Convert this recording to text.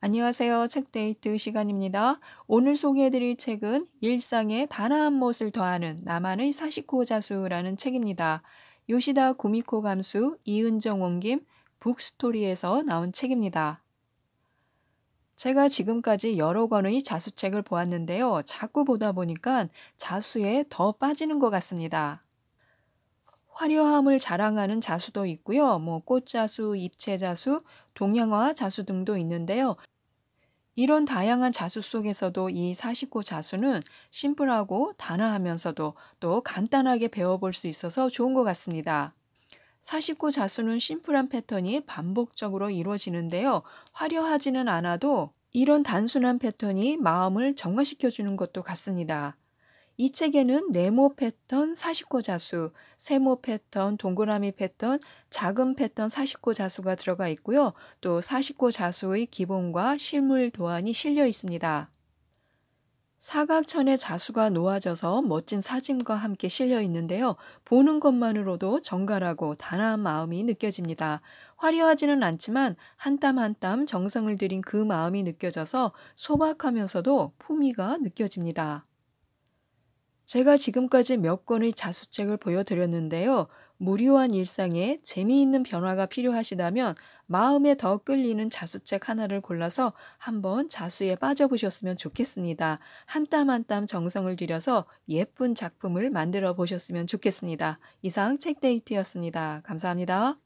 안녕하세요. 책데이트 시간입니다. 오늘 소개해드릴 책은 일상의 단아한 멋을 더하는 나만의 사시코 자수라는 책입니다. 요시다 구미코 감수, 이은정 원김, 북스토리에서 나온 책입니다. 제가 지금까지 여러 권의 자수책을 보았는데요. 자꾸 보다 보니까 자수에 더 빠지는 것 같습니다. 화려함을 자랑하는 자수도 있고요. 뭐 꽃자수, 입체자수 동양화 자수 등도 있는데요. 이런 다양한 자수 속에서도 이 49 자수는 심플하고 단아하면서도 또 간단하게 배워볼 수 있어서 좋은 것 같습니다. 49 자수는 심플한 패턴이 반복적으로 이루어지는데요. 화려하지는 않아도 이런 단순한 패턴이 마음을 정화시켜주는 것도 같습니다. 이 책에는 네모 패턴 40고 자수, 세모 패턴, 동그라미 패턴, 작은 패턴 40고 자수가 들어가 있고요. 또 40고 자수의 기본과 실물 도안이 실려 있습니다. 사각천의 자수가 놓아져서 멋진 사진과 함께 실려 있는데요. 보는 것만으로도 정갈하고 단아한 마음이 느껴집니다. 화려하지는 않지만 한 땀 한 땀 정성을 들인 그 마음이 느껴져서 소박하면서도 품위가 느껴집니다. 제가 지금까지 몇 권의 자수책을 보여드렸는데요. 무료한 일상에 재미있는 변화가 필요하시다면 마음에 더 끌리는 자수책 하나를 골라서 한번 자수에 빠져보셨으면 좋겠습니다. 한 땀 한 땀 정성을 들여서 예쁜 작품을 만들어 보셨으면 좋겠습니다. 이상 책데이트였습니다. 감사합니다.